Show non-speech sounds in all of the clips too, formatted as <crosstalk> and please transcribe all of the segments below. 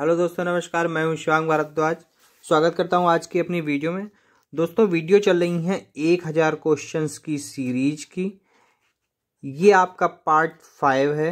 hello दोस्तों नमस्कार मैं हूं शिवांग भारद्वाज स्वागत करता हूं आज की अपनी वीडियो में दोस्तों वीडियो चल रही है एक हज़ार क्वेश्चन की सीरीज की ये आपका पार्ट फाइव है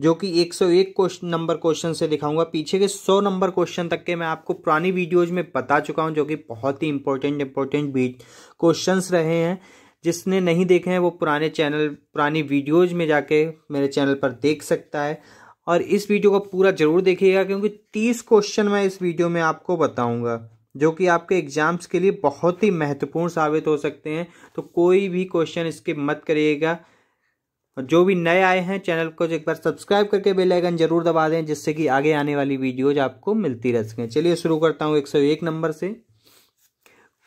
जो कि 101 क्वेश्चन नंबर क्वेश्चन से दिखाऊंगा पीछे के 100 नंबर क्वेश्चन तक के मैं आपको पुरानी वीडियोज में बता चुका हूं जो कि बहुत ही इंपॉर्टेंट इंपॉर्टेंट क्वेश्चन रहे हैं जिसने नहीं देखे हैं वो पुराने चैनल पुरानी वीडियोज में जाके मेरे चैनल पर देख सकता है और इस वीडियो को पूरा जरूर देखिएगा क्योंकि तीस क्वेश्चन मैं इस वीडियो में आपको बताऊंगा जो कि आपके एग्जाम्स के लिए बहुत ही महत्वपूर्ण साबित हो सकते हैं तो कोई भी क्वेश्चन इसके मत करिएगा और जो भी नए आए हैं चैनल को एक बार सब्सक्राइब करके बेल आइकन जरूर दबा दें जिससे कि आगे आने वाली वीडियोज आपको मिलती रह सकें चलिए शुरू करता हूँ एक सौ एक नंबर से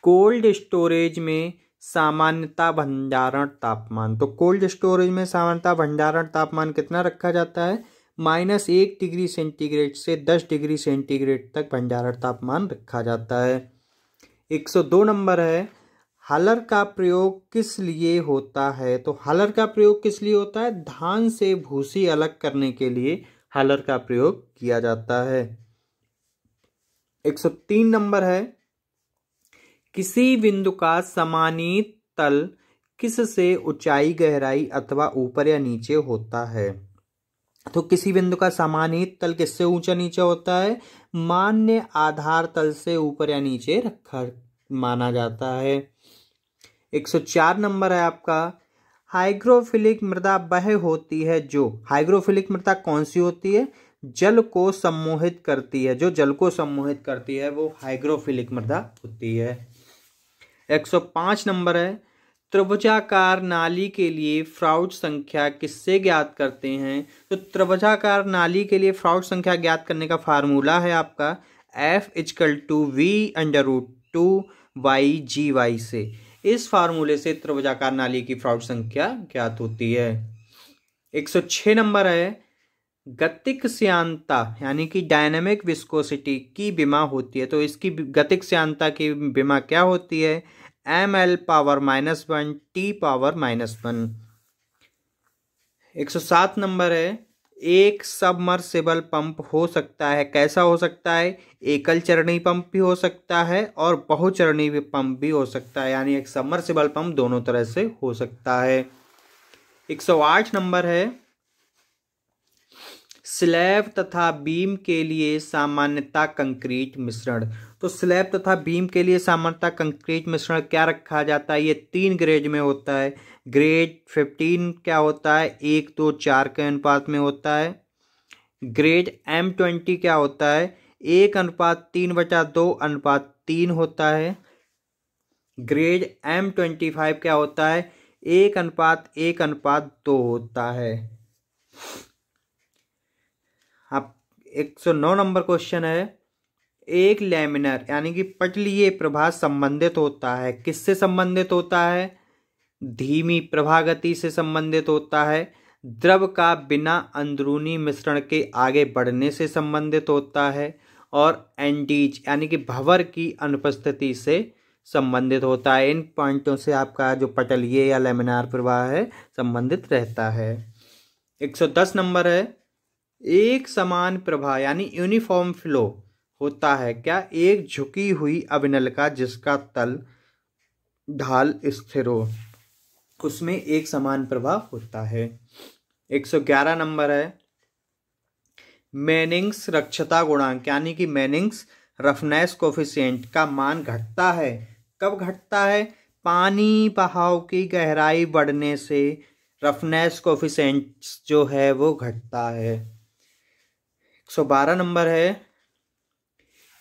कोल्ड स्टोरेज में सामान्यता भंडारण तापमान तो कोल्ड स्टोरेज में सामान्यता भंडारण तापमान कितना रखा जाता है माइनस एक डिग्री सेंटीग्रेड से दस डिग्री सेंटीग्रेड तक भंडारण तापमान रखा जाता है एक सौ दो नंबर है हलर का प्रयोग किस लिए होता है तो हलर का प्रयोग किस लिए होता है धान से भूसी अलग करने के लिए हलर का प्रयोग किया जाता है एक सौ तीन नंबर है किसी बिंदु का समानित तल किस से ऊंचाई गहराई अथवा ऊपर या नीचे होता है तो किसी बिंदु का सामानित तल किससे ऊंचा नीचा होता है मान्य आधार तल से ऊपर या नीचे रखा माना जाता है 104 नंबर है आपका हाइग्रोफिलिक मृदा वह होती है जो हाइग्रोफिलिक मृदा कौन सी होती है जल को सम्मोहित करती है जो जल को सम्मोहित करती है वो हाइग्रोफिलिक मृदा होती है 105 नंबर है त्रिभुजाकार नाली के लिए फ्राउड संख्या किससे ज्ञात करते हैं तो त्रिभुजाकार नाली के लिए फ्राउड संख्या ज्ञात करने का फार्मूला है आपका F equal to V under root two Y G Y से इस फार्मूले से त्रिभुजाकार नाली की फ्राउड संख्या ज्ञात होती है एक सौ छः नंबर है गतिक श्यांता यानी कि डायनेमिक विस्कोसिटी की बीमा होती है तो इसकी गतिक श्यांता की बीमा क्या होती है M L power minus one T power minus one एक सौ सात नंबर है एक सबमर्सिबल पंप हो सकता है कैसा हो सकता है एकल चरणी पंप भी हो सकता है और बहुचरणी पंप भी हो सकता है यानी एक सबमर्सिबल पंप दोनों तरह से हो सकता है एक सौ आठ नंबर है स्लैब तथा बीम के लिए सामान्यता कंक्रीट मिश्रण तो स्लैब तथा बीम के लिए सामान्यतः कंक्रीट मिश्रण क्या रखा जाता है ये तीन ग्रेड में होता है ग्रेड फिफ्टीन क्या होता है एक दो चार के अनुपात में होता है ग्रेड एम ट्वेंटी क्या होता है एक अनुपात तीन बचा दो अनुपात तीन होता है ग्रेड एम ट्वेंटी फाइव क्या होता है एक अनुपात एक अनुपात दो होता है आप एक सौ नौ नंबर क्वेश्चन है एक लेमिनर यानी कि पटलीय प्रभा संबंधित होता है किससे संबंधित होता है धीमी प्रभा गति से संबंधित होता है द्रव का बिना अंदरूनी मिश्रण के आगे बढ़ने से संबंधित होता है और एंडीज यानी कि भवर की अनुपस्थिति से संबंधित होता है इन पॉइंटों से आपका जो पटलीय या लेमिनार प्रवाह है संबंधित रहता है 110 नंबर है एक समान प्रवाह यानी यूनिफॉर्म फ्लो होता है क्या एक झुकी हुई अभिनल का जिसका तल ढाल स्थिर हो उसमें एक समान प्रभाव होता है 111 नंबर है मैनिंग्स रक्षता गुणांक यानी कि मैनिंग्स रफनेस कोफिशियंट का मान घटता है कब घटता है पानी बहाव की गहराई बढ़ने से रफनेस कोफिशेंट जो है वो घटता है 112 नंबर है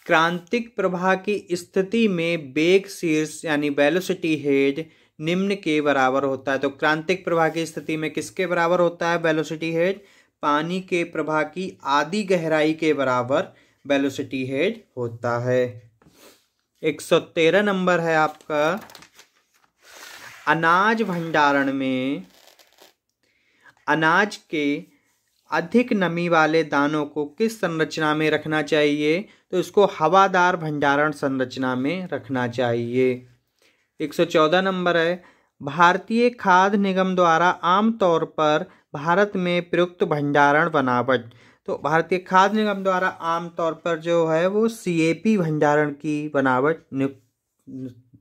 क्रांतिक प्रभाव की स्थिति में बेग शीर्ष यानी वेलोसिटी हेड निम्न के बराबर होता है तो क्रांतिक प्रभाव की स्थिति में किसके बराबर होता है वेलोसिटी हेड पानी के प्रभाव की आधी गहराई के बराबर वेलोसिटी हेड होता है 113 नंबर है आपका अनाज भंडारण में अनाज के अधिक नमी वाले दानों को किस संरचना में रखना चाहिए तो इसको हवादार भंडारण संरचना में रखना चाहिए 114 नंबर है भारतीय खाद निगम द्वारा आम तौर पर भारत में प्रयुक्त भंडारण बनावट तो भारतीय खाद निगम द्वारा आमतौर पर जो है वो सीएपी भंडारण की बनावट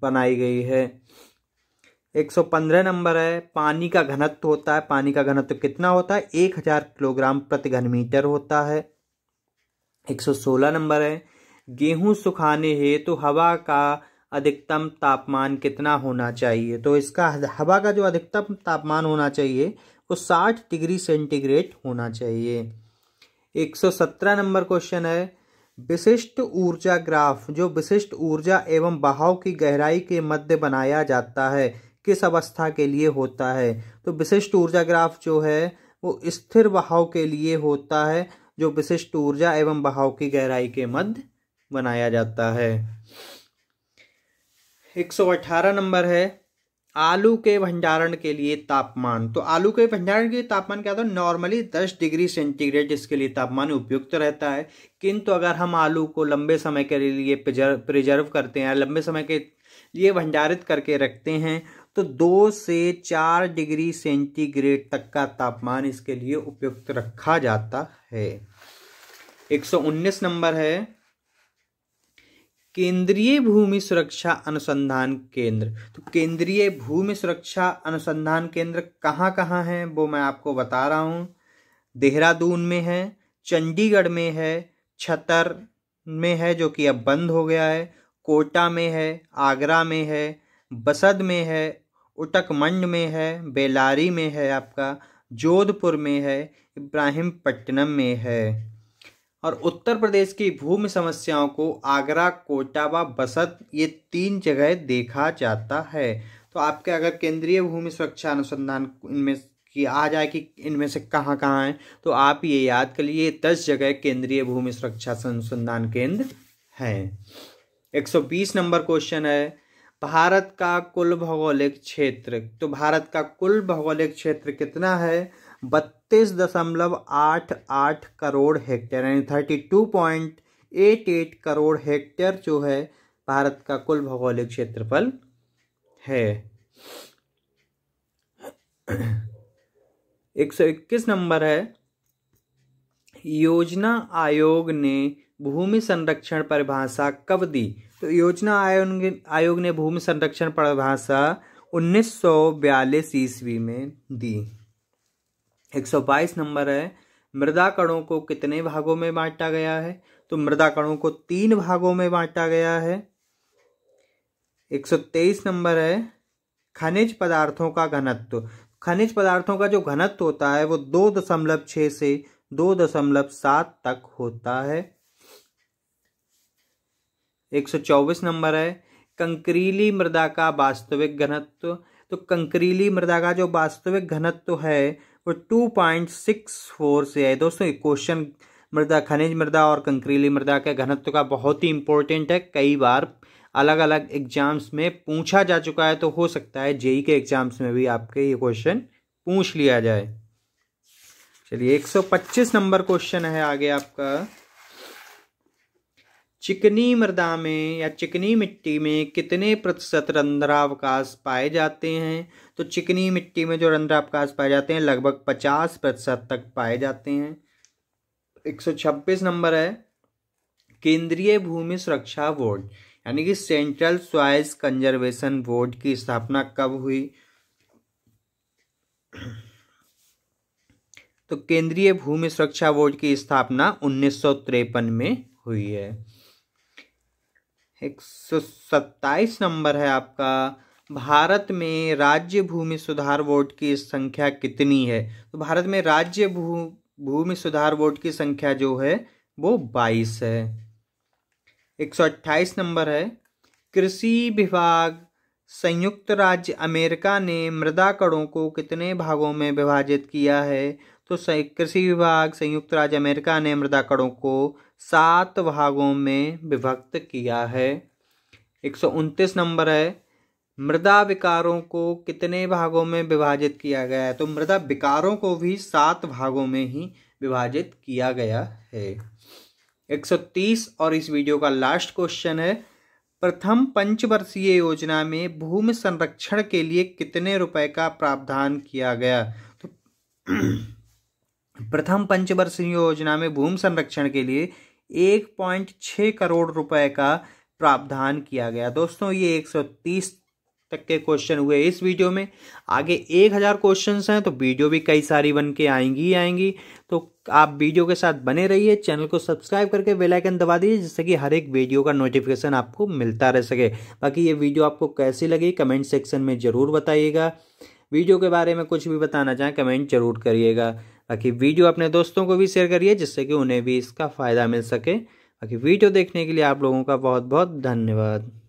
बनाई गई है 115 नंबर है पानी का घनत्व होता है पानी का घनत्व कितना होता है 1000 किलोग्राम प्रति घन मीटर होता है 116 नंबर है गेहूं सुखाने हेतु तो हवा का अधिकतम तापमान कितना होना चाहिए तो इसका हवा का जो अधिकतम तापमान होना चाहिए वो 60 डिग्री सेंटीग्रेड होना चाहिए 117 नंबर क्वेश्चन है विशिष्ट ऊर्जा ग्राफ जो विशिष्ट ऊर्जा एवं बहाव की गहराई के मध्य बनाया जाता है किस अवस्था के लिए होता है तो विशिष्ट ऊर्जा ग्राफ जो है वो स्थिर बहाव के लिए होता है जो विशिष्ट ऊर्जा एवं बहाव की गहराई के मध्य बनाया जाता है 118 नंबर है आलू के भंडारण के लिए तापमान तो आलू के भंडारण के लिए तापमान क्या होता है नॉर्मली 10 डिग्री सेंटीग्रेड जिसके लिए तापमान उपयुक्त रहता है किंतु अगर हम आलू को लंबे समय के लिए प्रिजर्व करते हैं लंबे समय के लिए भंडारित करके रखते हैं तो दो से चार डिग्री सेंटीग्रेड तक का तापमान इसके लिए उपयुक्त रखा जाता है 119 नंबर है केंद्रीय भूमि सुरक्षा अनुसंधान केंद्र तो केंद्रीय भूमि सुरक्षा अनुसंधान केंद्र कहाँ कहाँ है वो मैं आपको बता रहा हूँ देहरादून में है चंडीगढ़ में है छतर में है जो कि अब बंद हो गया है कोटा में है आगरा में है बसद में है उटकमंड में है बेलारी में है आपका जोधपुर में है इब्राहिमपट्टनम में है और उत्तर प्रदेश की भूमि समस्याओं को आगरा कोटा व बसत ये तीन जगह देखा जाता है तो आपके अगर केंद्रीय भूमि सुरक्षा अनुसंधान इनमें कि आ जाए कि इनमें से कहाँ कहाँ हैं तो आप ये याद कर लिए दस जगह केंद्रीय भूमि सुरक्षा अनुसंधान केंद्र हैं 120 नंबर क्वेश्चन है भारत का कुल भौगोलिक क्षेत्र तो भारत का कुल भौगोलिक क्षेत्र कितना है बत्तीस दशमलव आठ आठ करोड़ हेक्टेयर यानी thirty two point eight eight crore hectare जो है भारत का कुल भौगोलिक क्षेत्रफल है एक सौ इक्कीस नंबर है योजना आयोग ने भूमि संरक्षण परिभाषा कब दी तो योजना आयोग आयोग ने भूमि संरक्षण परिभाषा 1942 ईस्वी में दी 122 नंबर है मृदा कणों को कितने भागों में बांटा गया है तो मृदा कणों को तीन भागों में बांटा गया है 123 नंबर है खनिज पदार्थों का घनत्व खनिज पदार्थों का जो घनत्व होता है वो दो दशमलव छः से दो दशमलव सात तक होता है 124 नंबर है कंकरीली मृदा का वास्तविक घनत्व तो कंकरीली मृदा का जो वास्तविक घनत्व है वो टू पॉइंट सिक्स फोर से है दोस्तों क्वेश्चन मृदा खनिज मृदा और कंकरीली मृदा के घनत्व का बहुत ही इंपॉर्टेंट है कई बार अलग अलग एग्जाम्स में पूछा जा चुका है तो हो सकता है जेई के एग्जाम्स में भी आपके ये क्वेश्चन पूछ लिया जाए चलिए 125 नंबर क्वेश्चन है आगे आपका चिकनी मृदा में या चिकनी मिट्टी में कितने प्रतिशत रंध्रावकाश पाए जाते हैं तो चिकनी मिट्टी में जो रंध्रावकाश पाए जाते हैं लगभग पचास प्रतिशत तक पाए जाते हैं एक सौ छब्बीस नंबर है केंद्रीय भूमि सुरक्षा बोर्ड यानी कि सेंट्रल स्वाइस कंजर्वेशन बोर्ड की स्थापना कब हुई तो केंद्रीय भूमि सुरक्षा बोर्ड की स्थापना उन्नीस में हुई है एक सौ सत्ताईस नंबर है आपका भारत में राज्य भूमि सुधार बोर्ड की संख्या कितनी है तो भारत में राज्य भू भूमि सुधार बोर्ड की संख्या जो है वो बाईस है एक सौ अट्ठाईस नंबर है कृषि विभाग संयुक्त राज्य अमेरिका ने मृदा कणों को कितने भागों में विभाजित किया है तो कृषि विभाग संयुक्त राज्य अमेरिका ने मृदा कणों को सात भागों में विभक्त किया है एक नंबर है मृदा विकारों को कितने भागों में विभाजित किया गया है तो मृदा विकारों को भी सात भागों में ही विभाजित किया गया है 130 और इस वीडियो का लास्ट क्वेश्चन है प्रथम पंचवर्षीय योजना में भूमि संरक्षण के लिए कितने रुपए का प्रावधान किया गया तो <clears throat> प्रथम पंचवर्षीय योजना में भूमि संरक्षण के लिए एक पॉइंट छः करोड़ रुपए का प्रावधान किया गया दोस्तों ये 130 तक के क्वेश्चन हुए इस वीडियो में आगे एक हज़ार क्वेश्चन हैं तो वीडियो भी कई सारी बन के आएंगी ही आएंगी तो आप वीडियो के साथ बने रहिए चैनल को सब्सक्राइब करके बेल आइकन दबा दीजिए जिससे कि हर एक वीडियो का नोटिफिकेशन आपको मिलता रह सके बाकी ये वीडियो आपको कैसी लगी कमेंट सेक्शन में ज़रूर बताइएगा वीडियो के बारे में कुछ भी बताना चाहें कमेंट जरूर करिएगा बाकी वीडियो अपने दोस्तों को भी शेयर करिए जिससे कि उन्हें भी इसका फ़ायदा मिल सके बाकी वीडियो देखने के लिए आप लोगों का बहुत बहुत धन्यवाद